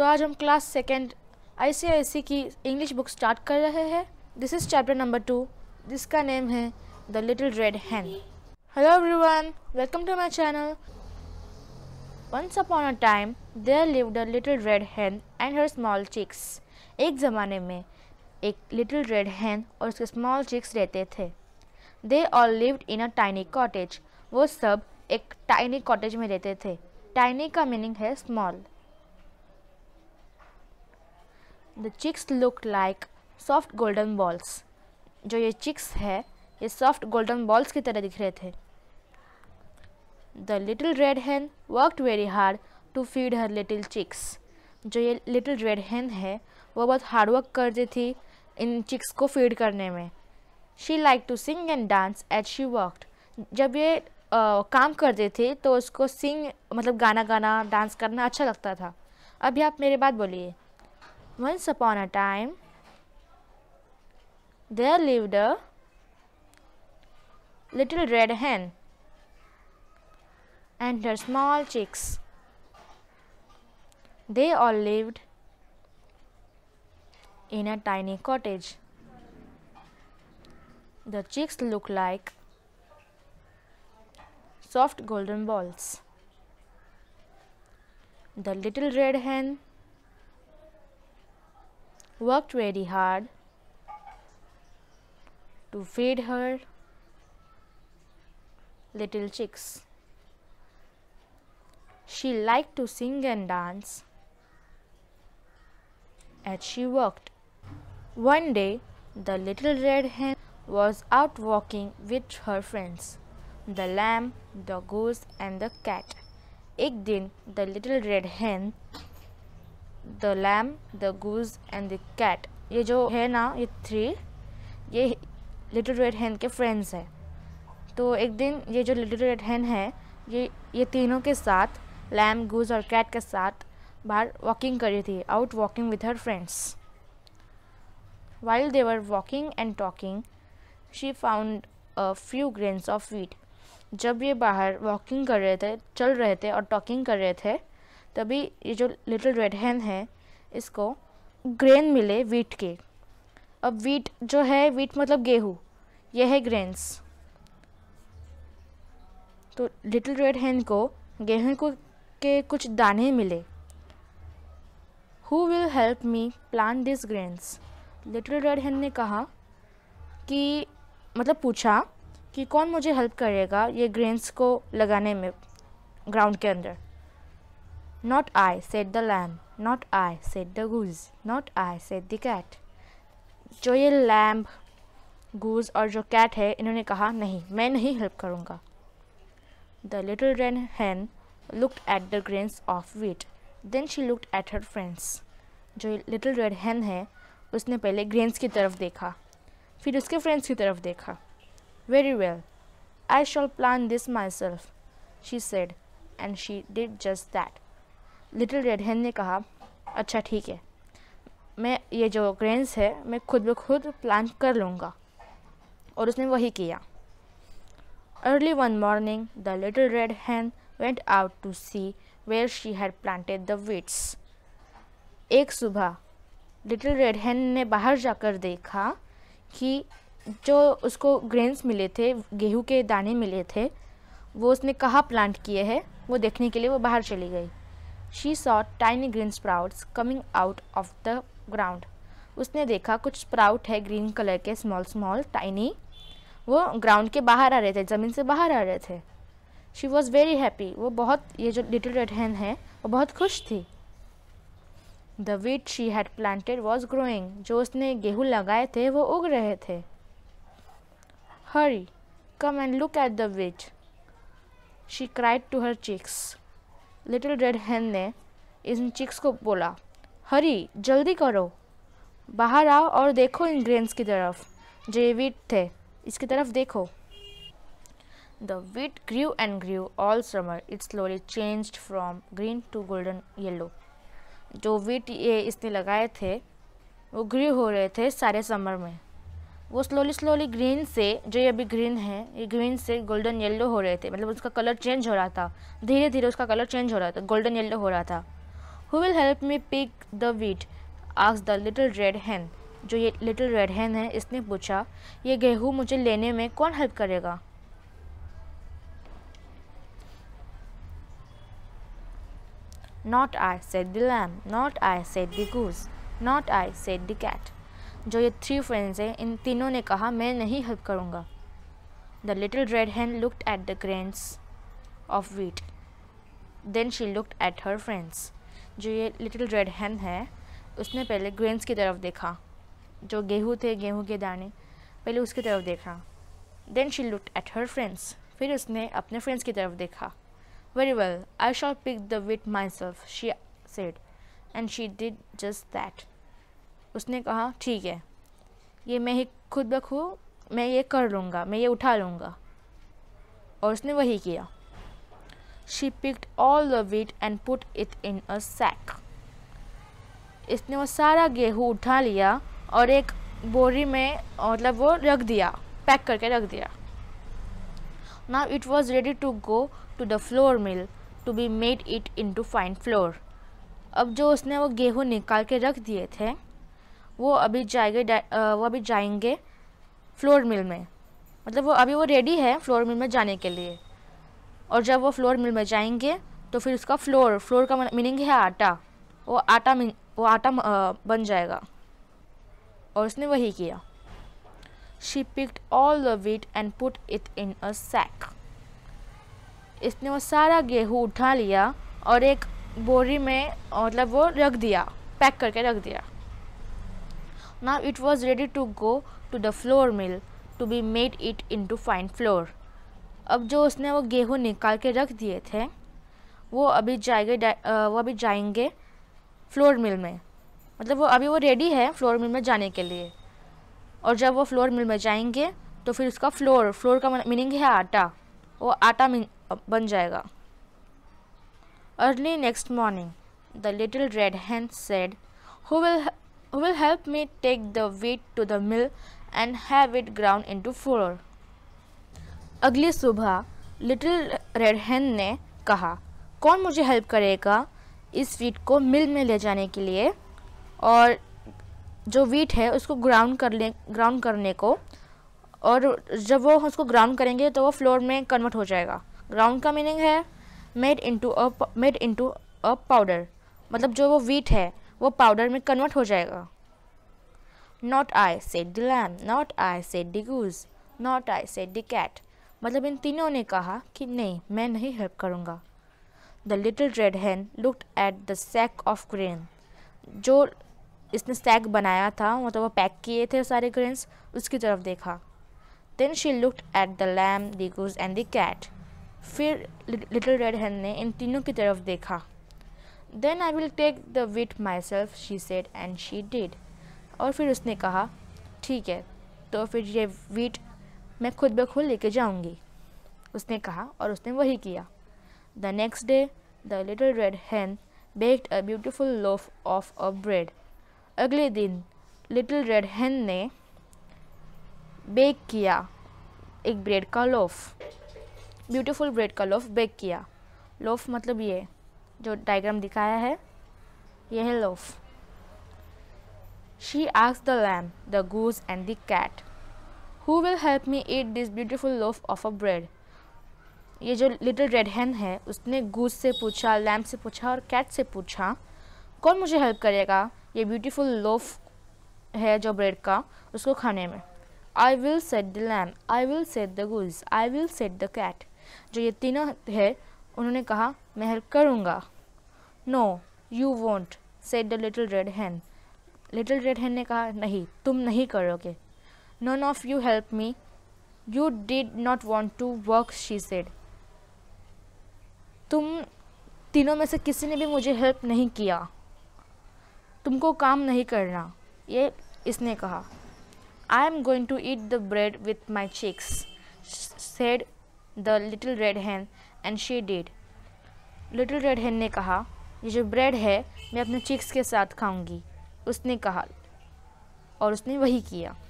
सो आज हम class second I की इंग्लिश बुक स्टार्ट कर रहे हैं this is chapter number two जिसका नेम है the little red hen hello everyone welcome to my channel once upon a time there live the little red hen and her small chicks एक ज़माने में एक little red हैन और उसके small chicks रहते थे they all lived in a tiny cottage वो सब एक टाइनी कॉटेज में रहते थे टाइनी का मीनिंग है small the chicks look like soft golden balls जो ये चिक्स है ये सॉफ्ट गोल्डन बॉल्स की तरह दिख रहे थे the little red hen worked very hard to feed her little chicks जो ये लिटिल रेड हैन है वो बहुत हार्ड वर्क करती थी इन चिक्स को फीड करने में she like to sing and dance at she worked जब ये आ, काम करते थे तो उसको सिंग मतलब गाना गाना डांस करना अच्छा लगता था अभी आप मेरे बात बोलिए Once upon a time, there lived a little red hen and her small chicks. They all lived in a tiny cottage. The chicks look like soft golden balls. The little red hen worked very hard to feed her little chicks. She liked to sing and dance as she worked. One day, the little red hen was out walking with her friends, the lamb, the goose and the cat. Ek din, the little red hen the lamb the goose and the cat ये जो है ना ये three ये little red हैन के friends हैं तो एक दिन ये जो लिटिल रेड हैन है ये ये तीनों के साथ लैम गूज और कैट के साथ बाहर वॉकिंग कर रही थी out walking with her friends while they were walking and talking she found a few grains of wheat जब ये बाहर वॉकिंग कर रहे थे चल रहे थे और टॉकिंग कर रहे थे तभी ये जो लिटिल रेड हैन है इसको ग्रेन मिले वीट के अब वीट जो है वीट मतलब गेहूँ यह है ग्रेन्स तो लिटिल रेड हैन को गेहूँ को के कुछ दाने मिले who will help me plant this grains little red hen ने कहा कि मतलब पूछा कि कौन मुझे हेल्प करेगा ये ग्रेन्स को लगाने में ग्राउंड के अंदर Not I, said the lamb. Not I, said the goose. Not I, said the cat. जो ये lamb, goose और जो cat है इन्होंने कहा नहीं मैं नहीं help करूँगा The little red hen looked at the grains of wheat. Then she looked at her friends. जो little red hen है उसने पहले grains की तरफ देखा फिर उसके friends की तरफ देखा Very well. I shall plant this myself, she said. And she did just that. Little red hen ने कहा अच्छा ठीक है मैं ये जो ग्रेन्स है मैं खुद ब खुद प्लान कर लूँगा और उसने वही किया early one morning the little red hen went out to see where she had planted the weeds. एक सुबह लिटिल रेड हैन ने बाहर जाकर देखा कि जो उसको ग्रेन्स मिले थे गेहूं के दाने मिले थे वो उसने कहाँ प्लांट किए हैं वो देखने के लिए वो बाहर चली गई she saw tiny green sprouts coming out of the ground उसने देखा कुछ स्प्राउट है ग्रीन कलर के स्मॉल स्मॉल टाइनी वो ग्राउंड के बाहर आ रहे थे ज़मीन से बाहर आ रहे थे शी वॉज़ वेरी हैप्पी वो बहुत ये जो लिटिल रेड हैन है वो बहुत खुश थी the wheat she had planted was growing जो उसने गेहूँ लगाए थे वो उग रहे थे हरी come and look at the which she cried to her chicks little red hen ने इन चिक्स को बोला हरी जल्दी करो बाहर आओ और देखो इन ग्रेन्स की तरफ जो ये वीट थे इसकी तरफ देखो the wheat grew and grew all summer its slowly changed from green to golden yellow जो वीट ये इसने लगाए थे वो ग्रीव हो रहे थे सारे समर में वो स्लोली स्लोली ग्रीन से जो ये अभी ग्रीन है ये ग्रीन से गोल्डन येलो हो रहे थे मतलब उसका कलर चेंज हो रहा था धीरे धीरे उसका कलर चेंज हो रहा था गोल्डन येलो हो रहा था who will help me pick the wheat ask the little red hen जो ये लिटिल रेड हैन है इसने पूछा ये गेहूँ मुझे लेने में कौन हेल्प करेगा not I said the lamb not I said the goose not I said the cat जो ये थ्री फ्रेंड्स हैं इन तीनों ने कहा मैं नहीं हेल्प करूँगा the little red hen looked at the grains of wheat then she looked at her friends जो ये लिटिल रेड हैंड है उसने पहले ग्रेन्स की तरफ देखा जो गेहूँ थे गेहूँ के दाने पहले उसकी तरफ देखा then she looked at her friends फिर उसने अपने फ्रेंड्स की तरफ देखा very well I shall pick the wheat myself she said and she did just that उसने कहा ठीक है ये मैं ही खुद बखू मैं ये कर लूँगा मैं ये उठा लूँगा और उसने वही किया she picked all the wheat and put it in a sack इसने वो सारा गेहूँ उठा लिया और एक बोरी में मतलब वो रख दिया पैक करके रख दिया now it was ready to go to the flour mill to be made it into fine flour अब जो उसने वो गेहूँ निकाल के रख दिए थे वो अभी जाएंगे वो अभी जाएंगे फ्लोर मिल में मतलब वो अभी वो रेडी है फ्लोर मिल में जाने के लिए और जब वो फ्लोर मिल में जाएंगे तो फिर उसका फ्लोर फ्लोर का मीनिंग मतलब है आटा वो आटा वो आटा बन जाएगा और उसने वही किया she picked all the wheat and put it in a sack इसने वो सारा गेहूँ उठा लिया और एक बोरी में मतलब वो रख दिया पैक करके रख दिया Now it was ready to go to the flour mill to be made it into fine flour. अब जो उसने वो गेहूँ निकाल के रख दिए थे वो अभी जाएंगे वो अभी जाएंगे फ्लोर मिल में मतलब वो अभी वो रेडी है फ्लोर मिल में जाने के लिए और जब वो फ्लोर मिल में जाएंगे तो फिर उसका फ्लोर फ्लोर का मीनिंग मतलब है आटा वो आटा बन जाएगा early next morning the little red hen said who will will help me take the wheat to the mill and have it ground into flour. अगली सुबह लिटिल रेड हैन ने कहा कौन मुझे हेल्प करेगा इस वीट को मिल में ले जाने के लिए और जो वीट है उसको ग्राउंड कर ले ग्राउंड करने को और जब वो उसको ग्राउंड करेंगे तो वो फ्लोर में कन्वर्ट हो जाएगा ग्राउंड का मीनिंग है made into a made into a powder मतलब जो वो वीट है वो पाउडर में कन्वर्ट हो जाएगा not I said the lamb not I said the goose not I said the cat मतलब इन तीनों ने कहा कि नहीं मैं नहीं हेल्प करूँगा the little red hen looked at the sack of grain जो इसने सैक बनाया था मतलब वो पैक किए थे सारे ग्रेन्स उसकी तरफ देखा then she looked at the lamb the goose and the cat फिर लिटिल रेड हैन ने इन तीनों की तरफ देखा then I will take the wheat myself she said and she did और फिर उसने कहा ठीक है तो फिर ये वीट मैं खुद ब खुद लेके जाऊँगी उसने कहा और उसने वही किया the next day the little red hen baked a beautiful loaf of a bread अगले दिन लिटिल रेड हैन ने बेक किया एक ब्रेड का लोफ ब्यूटिफुल ब्रेड का लोफ बेक किया लोफ मतलब ये जो डायग्राम दिखाया है यह है loaf she ask the lamb the goose and the cat who will help me eat this beautiful loaf of a bread ये जो लिटिल रेड हैन है उसने गूज से पूछा लैम्प से पूछा और कैट से पूछा कौन मुझे हेल्प करेगा ये ब्यूटीफुल लोफ है जो ब्रेड का उसको खाने में I will said the lamb I will said the goose I will said the cat जो ये तीनों है उन्होंने कहा मैं हेल्प करूँगा no you won't said the little red hen little red hen ने कहा नहीं तुम नहीं करोगे none of you help me you did not want to work she said तुम तीनों में से किसी ने भी मुझे हेल्प नहीं किया तुमको काम नहीं करना ये इसने कहा I am going to eat the bread with my chicks said the little red hen and she did little red hen ने कहा ये जो ब्रेड है मैं अपने चिक्स के साथ खाऊंगी उसने कहा और उसने वही किया